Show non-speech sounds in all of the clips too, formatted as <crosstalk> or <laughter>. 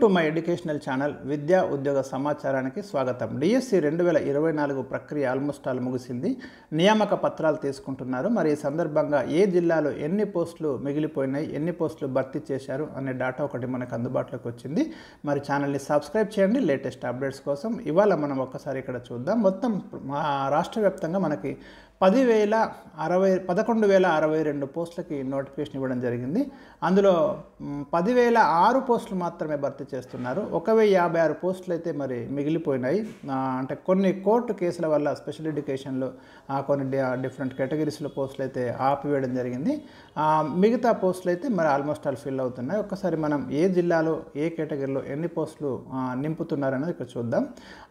to my educational channel విద్యా ఉద్యోగ సమాచారానికి స్వాగతం డిఎస్సి రెండు వేల ఇరవై నాలుగు ప్రక్రియ ఆల్మోస్ట్ ఆల్ ముగిసింది నియామక పత్రాలు తీసుకుంటున్నారు మరి ఈ సందర్భంగా ఏ జిల్లాలో ఎన్ని పోస్టులు మిగిలిపోయినాయి ఎన్ని పోస్టులు భర్తీ చేశారు అనే డేటా ఒకటి మనకు అందుబాటులోకి వచ్చింది మరి ఛానల్ని సబ్స్క్రైబ్ చేయండి లేటెస్ట్ అప్డేట్స్ కోసం ఇవాళ మనం ఒక్కసారి ఇక్కడ చూద్దాం మొత్తం రాష్ట్ర వ్యాప్తంగా మనకి పదివేల అరవై పదకొండు వేల అరవై రెండు పోస్టులకి నోటిఫికేషన్ ఇవ్వడం జరిగింది అందులో పదివేల ఆరు పోస్టులు మాత్రమే భర్తీ చేస్తున్నారు ఒక వెయ్యి యాభై ఆరు పోస్టులు అయితే మరి మిగిలిపోయినాయి అంటే కొన్ని కోర్టు కేసుల వల్ల స్పెషల్ ఎడ్యుకేషన్లో కొన్ని డిఫరెంట్ కేటగిరీస్లో పోస్టులు అయితే ఆపివేయడం జరిగింది మిగతా పోస్టులు అయితే మరి ఆల్మోస్ట్ ఆల్ ఫిల్ అవుతున్నాయి ఒక్కసారి మనం ఏ జిల్లాలో ఏ కేటగిరీలో ఎన్ని పోస్టులు నింపుతున్నారనేది ఇక్కడ చూద్దాం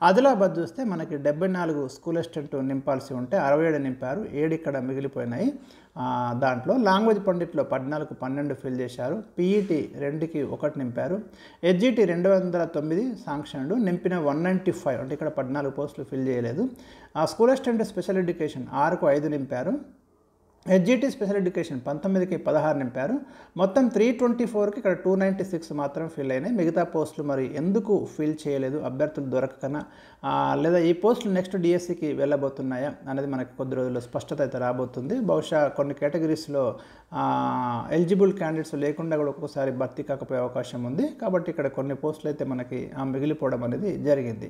ఆదిలాబాద్ చూస్తే మనకి డెబ్బై నాలుగు స్కూల్ అసిస్టెంట్ నింపాల్సి ఉంటే అరవై ఏడు నింపారు ఏడు ఇక్కడ మిగిలిపోయినాయి దాంట్లో లాంగ్వేజ్ పండిట్లో పద్నాలుగు పన్నెండు ఫిల్ చేశారు పీఈటీ రెండుకి ఒకటి నింపారు ఎస్జిటి రెండు వందల తొమ్మిది సాంక్షన్లు నింపిన వన్ నైంటీ ఫైవ్ అంటే ఇక్కడ పద్నాలుగు పోస్టులు ఫిల్ చేయలేదు ఆ స్కూల్ అసిస్టెంట్ స్పెషల్ ఎడ్యుకేషన్ ఆరుకు ఐదు నింపారు హెచ్జిటి స్పెషల్ ఎడ్యుకేషన్ పంతొమ్మిదికి పదహారు నింపారు మొత్తం త్రీ ట్వంటీ ఫోర్కి ఇక్కడ టూ నైంటీ సిక్స్ మాత్రం ఫిల్ అయినాయి మిగతా పోస్టులు మరి ఎందుకు ఫిల్ చేయలేదు అభ్యర్థులు దొరకకనా లేదా ఈ పోస్టులు నెక్స్ట్ డిఎస్సికి e వెళ్ళబోతున్నాయా అనేది మనకి కొద్ది రోజుల్లో స్పష్టత అయితే రాబోతుంది బహుశా కొన్ని కేటగిరీస్లో ఎలిజిబుల్ క్యాండిడేట్స్ లేకుండా కూడా ఒక్కొక్కసారి భర్తీ కాకపోయే అవకాశం ఉంది కాబట్టి ఇక్కడ కొన్ని పోస్టులు అయితే మనకి మిగిలిపోవడం అనేది జరిగింది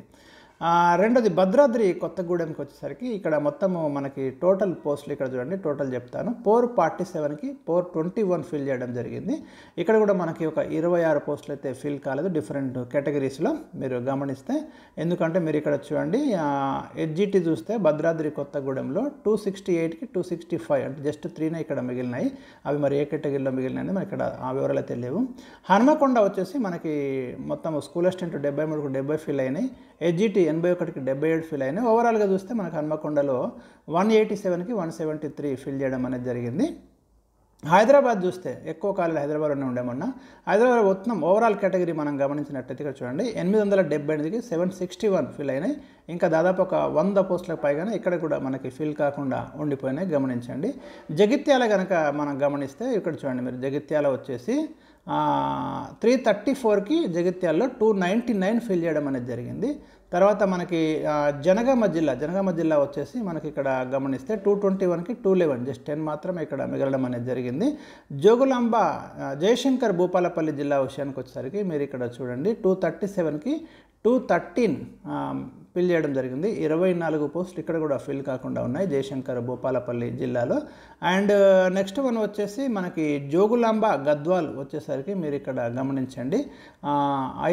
రెండోది భద్రాద్రి కొత్తగూడెంకి వచ్చేసరికి ఇక్కడ మొత్తము మనకి టోటల్ పోస్టులు ఇక్కడ చూడండి టోటల్ చెప్తాను పోర్ ఫార్టీ సెవెన్కి పోర్ ట్వంటీ వన్ ఫిల్ చేయడం జరిగింది ఇక్కడ కూడా మనకి ఒక ఇరవై ఆరు పోస్టులు అయితే ఫిల్ కాలేదు డిఫరెంట్ కేటగిరీస్లో మీరు గమనిస్తే ఎందుకంటే మీరు ఇక్కడ చూడండి ఎడ్జిటి చూస్తే భద్రాద్రి కొత్తగూడెంలో టూ సిక్స్టీ ఎయిట్కి టూ సిక్స్టీ ఫైవ్ అంటే జస్ట్ త్రీనే ఇక్కడ మిగిలినాయి అవి మరి ఏ కేటగిరీలో మిగిలినాయి మనకి ఇక్కడ ఆ వివరాలు అయితే లేవు హనుమకొండ వచ్చేసి మనకి మొత్తం స్కూల్ అసిస్టెంట్ డెబ్బై మూడుకు డెబ్బై ఫిల్ అయినాయి ఎడ్జిటి ఎనభై ఒకటికి డెబ్బై ఏడు ఫిల్ అయినాయి ఓవరాల్గా చూస్తే మనకు హన్మకొండలో వన్ ఎయిటీ సెవెన్కి వన్ సెవెంటీ త్రీ ఫిల్ చేయడం అనేది జరిగింది హైదరాబాద్ చూస్తే ఎక్కువ కాలంలో హైదరాబాద్లోనే ఉండేమన్నా హైదరాబాద్ మొత్తం ఓవరాల్ కేటగిరీ మనం గమనించినట్టయితే ఇక్కడ చూడండి ఎనిమిది వందల డెబ్బై ఎనిమిదికి సెవెన్ సిక్స్టీ వన్ ఫిల్ అయినాయి ఇంకా దాదాపు ఒక వంద పోస్టులకు పైగానే ఇక్కడ కూడా మనకి ఫిల్ కాకుండా ఉండిపోయినాయి గమనించండి జగిత్యాల కనుక మనం గమనిస్తే ఇక్కడ చూడండి మీరు జగిత్యాల వచ్చేసి త్రీ థర్టీ ఫోర్కి జగిత్యాలలో టూ నైంటీ నైన్ ఫిల్ చేయడం అనేది జరిగింది తర్వాత మనకి జనగామ జిల్లా జనగామ జిల్లా వచ్చేసి మనకి ఇక్కడ గమనిస్తే టూ ట్వంటీ వన్కి టూ లెవెన్ జస్ట్ టెన్ మాత్రమే ఇక్కడ మిగలడం అనేది జరిగింది జోగులాంబ జయశంకర్ భూపాలపల్లి జిల్లా విషయానికి వచ్చేసరికి మీరు ఇక్కడ చూడండి టూ థర్టీ సెవెన్కి టూ థర్టీన్ ఫిల్ చేయడం జరిగింది ఇరవై నాలుగు పోస్టులు ఇక్కడ కూడా ఫిల్ కాకుండా ఉన్నాయి జయశంకర్ భూపాలపల్లి జిల్లాలో అండ్ నెక్స్ట్ వన్ వచ్చేసి మనకి జోగులాంబ గద్వాల్ వచ్చేసరికి మీరు ఇక్కడ గమనించండి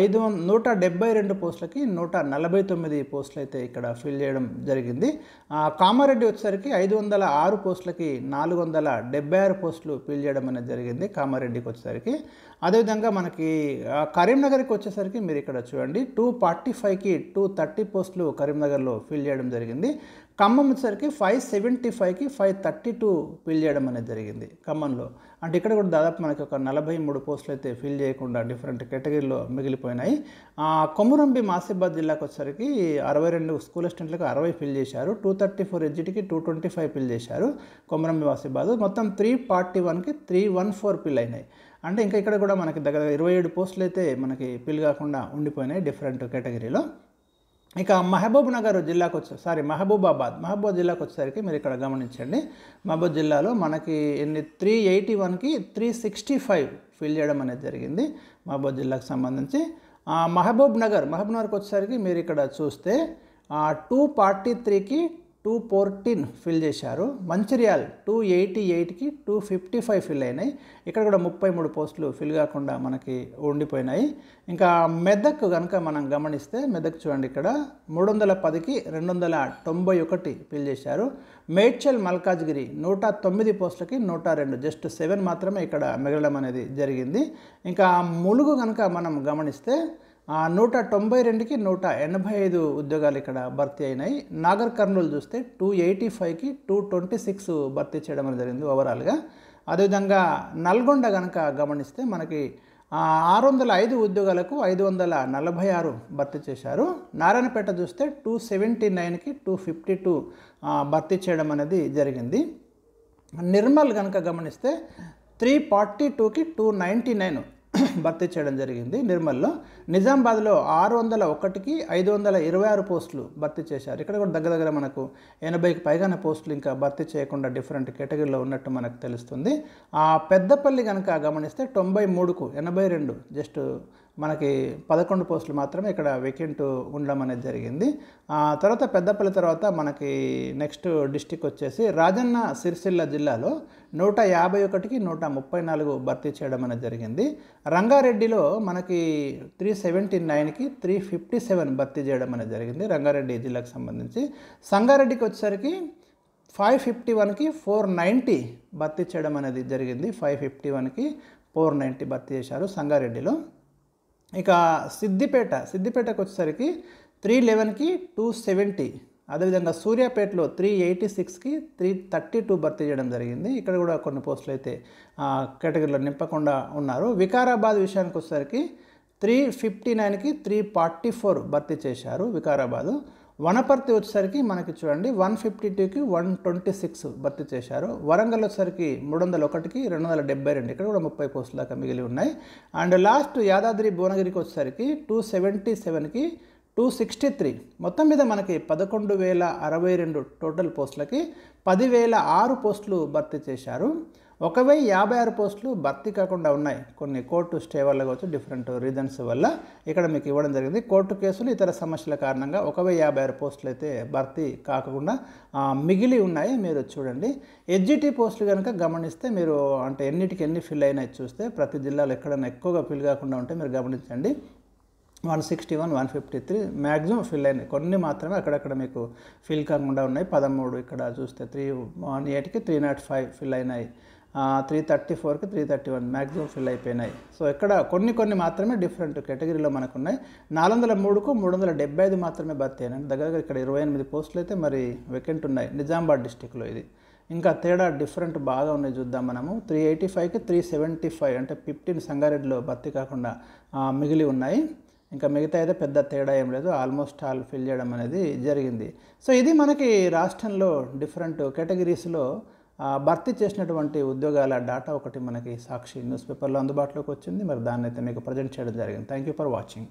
ఐదు నూట డెబ్బై రెండు పోస్టులకి నూట నలభై తొమ్మిది పోస్టులు అయితే ఇక్కడ ఫిల్ చేయడం జరిగింది కామారెడ్డి వచ్చేసరికి ఐదు వందల ఆరు పోస్టులకి నాలుగు వందల డెబ్బై ఆరు పోస్టులు ఫిల్ చేయడం అనేది జరిగింది కామారెడ్డికి వచ్చేసరికి అదేవిధంగా మనకి కరీంనగర్కి వచ్చేసరికి మీరు ఇక్కడ చూడండి టూ ఫార్టీ ఫైవ్కి టూ థర్టీ పోస్ట్ పోస్టులు కరీంనగర్లో ఫిల్ చేయడం జరిగింది ఖమ్మం వచ్చేసరికి ఫైవ్ సెవెంటీ ఫైవ్కి ఫైవ్ థర్టీ టూ ఫిల్ చేయడం అనేది జరిగింది ఖమ్మంలో అంటే ఇక్కడ కూడా దాదాపు మనకి ఒక నలభై మూడు పోస్టులు అయితే ఫిల్ చేయకుండా డిఫరెంట్ కేటగిరీలో మిగిలిపోయినాయి కొమురంబి మాసిబాద్ జిల్లాకు వచ్చేసరికి అరవై రెండు స్కూల్ అసిస్టెంట్లకు అరవై ఫిల్ చేశారు టూ థర్టీ ఫోర్ ఎడ్జిట్కి టూ ట్వంటీ ఫైవ్ ఫిల్ చేశారు కొమురంబి మాసిబాద్ మొత్తం త్రీ ఫార్టీ వన్కి త్రీ వన్ ఫోర్ ఫిల్ అయినాయి అంటే ఇంకా ఇక్కడ కూడా మనకి దగ్గర ఇరవై ఏడు పోస్టులు అయితే మనకి ఫిల్ కాకుండా ఉండిపోయినాయి డిఫరెంట్ కేటగిరీలో ఇక మహబూబ్ నగర్ జిల్లాకు వచ్చే సారీ మహబూబాబాద్ మహబూబ్ జిల్లాకు వచ్చేసరికి మీరు ఇక్కడ గమనించండి మహబూబ్ జిల్లాలో మనకి ఎన్ని త్రీ ఎయిటీ వన్కి త్రీ సిక్స్టీ ఫైవ్ ఫిల్ చేయడం అనేది జరిగింది మహబూబ్ జిల్లాకు సంబంధించి మహబూబ్ నగర్ మహబూబ్ నగర్కి వచ్చేసరికి మీరు ఇక్కడ చూస్తే టూ ఫార్టీ త్రీకి టూ ఫోర్టీన్ ఫిల్ చేశారు మంచిర్యాల్ టూ ఎయిటీ ఎయిట్కి టూ ఫిఫ్టీ ఫైవ్ ఫిల్ అయినాయి ఇక్కడ కూడా ముప్పై మూడు పోస్టులు ఫిల్ కాకుండా మనకి ఉండిపోయినాయి ఇంకా మెదక్ కనుక మనం గమనిస్తే మెదక్ చూడండి ఇక్కడ మూడు వందల పదికి రెండు వందల తొంభై ఒకటి ఫిల్ చేశారు మేడ్చల్ మల్కాజ్గిరి నూట తొమ్మిది పోస్టులకి నూట రెండు జస్ట్ సెవెన్ మాత్రమే ఇక్కడ మిగలడం అనేది జరిగింది ఇంకా ములుగు కనుక మనం గమనిస్తే నూట తొంభై రెండుకి నూట ఎనభై ఐదు ఉద్యోగాలు ఇక్కడ భర్తీ అయినాయి నాగర్ కర్నూలు చూస్తే టూ ఎయిటీ ఫైవ్కి టూ ట్వంటీ సిక్స్ భర్తీ చేయడం అనేది జరిగింది ఓవరాల్గా అదేవిధంగా నల్గొండ కనుక గమనిస్తే మనకి ఆరు వందల ఐదు ఉద్యోగాలకు ఐదు వందల నలభై ఆరు భర్తీ చేశారు నారాయణపేట చూస్తే టూ సెవెంటీ నైన్కి టూ ఫిఫ్టీ టూ భర్తీ చేయడం అనేది జరిగింది నిర్మల్ కనుక గమనిస్తే త్రీ ఫార్టీ టూకి టూ నైంటీ నైన్ <clears throat> భర్తీ చేయడం జరిగింది నిర్మల్లో నిజామాబాద్లో ఆరు వందల ఒకటికి ఐదు వందల ఇరవై ఆరు పోస్టులు భర్తీ చేశారు ఇక్కడ కూడా దగ్గర దగ్గర మనకు ఎనభైకి పైగానే పోస్టులు ఇంకా భర్తీ చేయకుండా డిఫరెంట్ కేటగిరీలో ఉన్నట్టు మనకు తెలుస్తుంది ఆ పెద్దపల్లి కనుక గమనిస్తే తొంభై మూడుకు ఎనభై రెండు జస్ట్ మనకి పదకొండు పోస్టులు మాత్రమే ఇక్కడ వేకెంట్ ఉండడం అనేది జరిగింది ఆ తర్వాత పెద్దపల్లి తర్వాత మనకి నెక్స్ట్ డిస్టిక్ వచ్చేసి రాజన్న సిరిసిల్ల జిల్లాలో నూట యాభై ఒకటికి నూట ముప్పై నాలుగు భర్తీ చేయడం అనేది జరిగింది రంగారెడ్డిలో మనకి త్రీ సెవెంటీ నైన్కి త్రీ ఫిఫ్టీ సెవెన్ భర్తీ చేయడం అనేది జరిగింది రంగారెడ్డి జిల్లాకు సంబంధించి సంగారెడ్డికి వచ్చేసరికి ఫైవ్ ఫిఫ్టీ వన్కి ఫోర్ నైంటీ భర్తీ చేయడం అనేది జరిగింది ఫైవ్ ఫిఫ్టీ వన్కి ఫోర్ నైంటీ భర్తీ చేశారు సంగారెడ్డిలో ఇక సిద్దిపేట సిద్దిపేటకు వచ్చేసరికి త్రీ లెవెన్కి టూ సెవెంటీ అదేవిధంగా సూర్యాపేటలో త్రీ ఎయిటీ సిక్స్కి త్రీ థర్టీ టూ భర్తీ చేయడం జరిగింది ఇక్కడ కూడా కొన్ని పోస్టులు అయితే కేటగిరీలో నింపకుండా ఉన్నారు వికారాబాద్ విషయానికి వచ్చేసరికి త్రీ ఫిఫ్టీ నైన్కి త్రీ ఫార్టీ ఫోర్ భర్తీ చేశారు వికారాబాదు వనపర్తి వచ్చేసరికి మనకి చూడండి వన్ ఫిఫ్టీ టూకి వన్ ట్వంటీ సిక్స్ భర్తీ చేశారు వరంగల్ వచ్చేసరికి మూడు వందల ఒకటికి రెండు వందల డెబ్బై రెండు ఇక్కడ కూడా ముప్పై పోస్టుల దాకా మిగిలి ఉన్నాయి అండ్ లాస్ట్ యాదాద్రి భువనగిరికి వచ్చేసరికి టూ సెవెంటీ సెవెన్కి టూ సిక్స్టీ త్రీ మొత్తం మీద మనకి పదకొండు వేల అరవై రెండు టోటల్ పోస్టులకి పదివేల ఆరు పోస్టులు భర్తీ చేశారు ఒక వెయ్యి యాభై ఆరు పోస్టులు భర్తీ కాకుండా ఉన్నాయి కొన్ని కోర్టు స్టే వల్ల కావచ్చు డిఫరెంట్ రీజన్స్ వల్ల ఇక్కడ మీకు ఇవ్వడం జరిగింది కోర్టు కేసులు ఇతర సమస్యల కారణంగా ఒక వెయ్యి యాభై ఆరు పోస్టులు అయితే భర్తీ కాకుండా మిగిలి ఉన్నాయి మీరు చూడండి ఎస్జిటి పోస్టులు కనుక గమనిస్తే మీరు అంటే ఎన్నిటికి ఎన్ని ఫిల్ అయినాయి చూస్తే ప్రతి జిల్లాలో ఎక్కడైనా ఎక్కువగా ఫిల్ కాకుండా ఉంటే మీరు గమనించండి one sixty one one fifty three maximum fill అయినాయి కొన్ని మాత్రమే అక్కడక్కడ మీకు ఫిల్ కాకుండా ఉన్నాయి పదమూడు ఇక్కడ చూస్తే త్రీ వన్ ఎయిట్కి త్రీ నాట్ ఫైవ్ ఫిల్ అయినాయి త్రీ థర్టీ ఫోర్కి three thirty one maximum fill అయిపోయినాయి సో ఇక్కడ కొన్ని కొన్ని మాత్రమే డిఫరెంట్ కేటగిరీలో మనకు ఉన్నాయి నాలుగు వందల మూడుకు మూడు వందల డెబ్బై ఐదు మాత్రమే భర్తీ అయినాయి దగ్గర దగ్గర ఇక్కడ ఇరవై ఎనిమిది పోస్టులు అయితే మరి వెకెంట్ ఉన్నాయి నిజామాబాద్ డిస్టిక్లో ఇది ఇంకా తేడా డిఫరెంట్ బాగా ఉన్నాయి చూద్దాం మనము త్రీ ఎయిటీ ఫైవ్కి త్రీ సెవెంటీ ఫైవ్ అంటే ఫిఫ్టీన్ సంగారెడ్డిలో భర్తీ కాకుండా మిగిలి ఉన్నాయి ఇంకా మిగతా అయితే పెద్ద తేడా ఏం లేదు ఆల్మోస్ట్ ఆల్ ఫిల్ చేయడం అనేది జరిగింది సో ఇది మనకి రాష్ట్రంలో డిఫరెంట్ కేటగిరీస్లో భర్తీ చేసినటువంటి ఉద్యోగాల డాటా ఒకటి మనకి సాక్షి న్యూస్ పేపర్లో అందుబాటులోకి వచ్చింది మరి దాన్ని అయితే మీకు ప్రజెంట్ చేయడం జరిగింది థ్యాంక్ యూ ఫర్ వాచింగ్